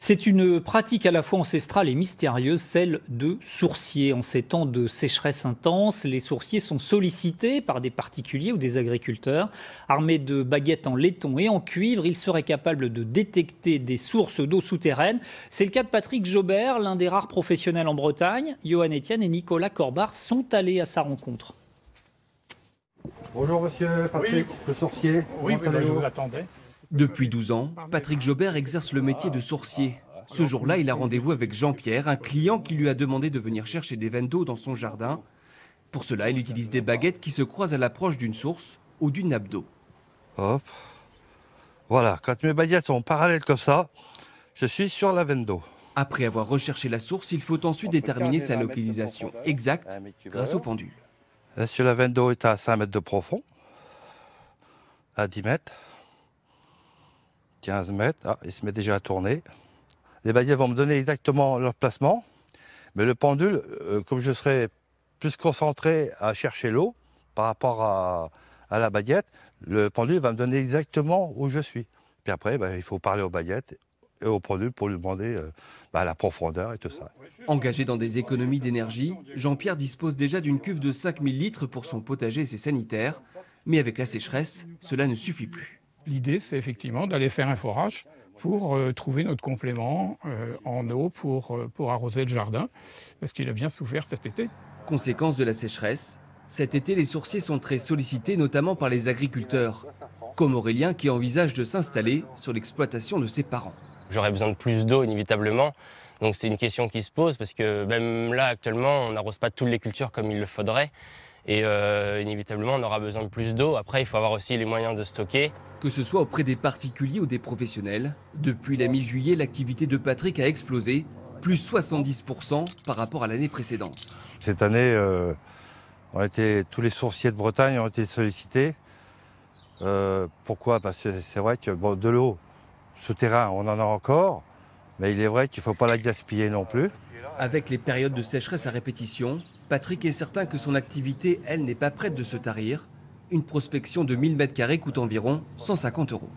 C'est une pratique à la fois ancestrale et mystérieuse, celle de sourcier. En ces temps de sécheresse intense, les sourciers sont sollicités par des particuliers ou des agriculteurs. Armés de baguettes en laiton et en cuivre, ils seraient capables de détecter des sources d'eau souterraines. C'est le cas de Patrick Jobert, l'un des rares professionnels en Bretagne. Johan Etienne et Nicolas Corbar sont allés à sa rencontre. Bonjour monsieur Patrick, le sourcier. Oui, vous attendais. Depuis 12 ans, Patrick Jobert exerce le métier de sorcier. Ce jour-là, il a rendez-vous avec Jean-Pierre, un client qui lui a demandé de venir chercher des veines d'eau dans son jardin. Pour cela, il utilise des baguettes qui se croisent à l'approche d'une source ou d'une nappe d'eau. Hop. Voilà, quand mes baguettes sont parallèles comme ça, je suis sur la veine d'eau. Après avoir recherché la source, il faut ensuite déterminer sa localisation exacte grâce au pendule. Euh, la veine d'eau est à 5 mètres de profond, à 10 mètres, 15 mètres. Ah, il se met déjà à tourner. Les baguettes vont me donner exactement leur placement. Mais le pendule, euh, comme je serai plus concentré à chercher l'eau par rapport à, la baguette, le pendule va me donner exactement où je suis. Puis après, ben, il faut parler aux baguettes et aux pendule pour lui demander euh, ben, la profondeur et tout ça. Engagé dans des économies d'énergie, Jean-Pierre dispose déjà d'une cuve de 5000 litres pour son potager et ses sanitaires. Mais avec la sécheresse, cela ne suffit plus l'idée, c'est effectivement d'aller faire un forage pour euh, trouver notre complément euh, en eau euh, pour, arroser le jardin, parce qu'il a bien souffert cet été. Conséquence de la sécheresse, cet été les sourciers sont très sollicités, notamment par les agriculteurs, comme Aurélien qui envisage de s'installer sur l'exploitation de ses parents. J'aurais besoin de plus d'eau inévitablement, donc c'est une question qui se pose, parce que même là actuellement on n'arrose pas toutes les cultures comme il le faudrait, et inévitablement on aura besoin de plus d'eau. Après il faut avoir aussi les moyens de stocker que ce soit auprès des particuliers ou des professionnels. Depuis la mi-juillet, l'activité de Patrick a explosé, plus 70% par rapport à l'année précédente. Cette année, euh, on tous les sourciers de Bretagne ont été sollicités. Euh, pourquoi Parce que c'est vrai que de l'eau souterrain, on en a encore, mais il est vrai qu'il ne faut pas la gaspiller non plus. Avec les périodes de sécheresse à répétition, Patrick est certain que son activité, elle, n'est pas prête de se tarir. Une prospection de 1000 m2 coûte environ 150 euros.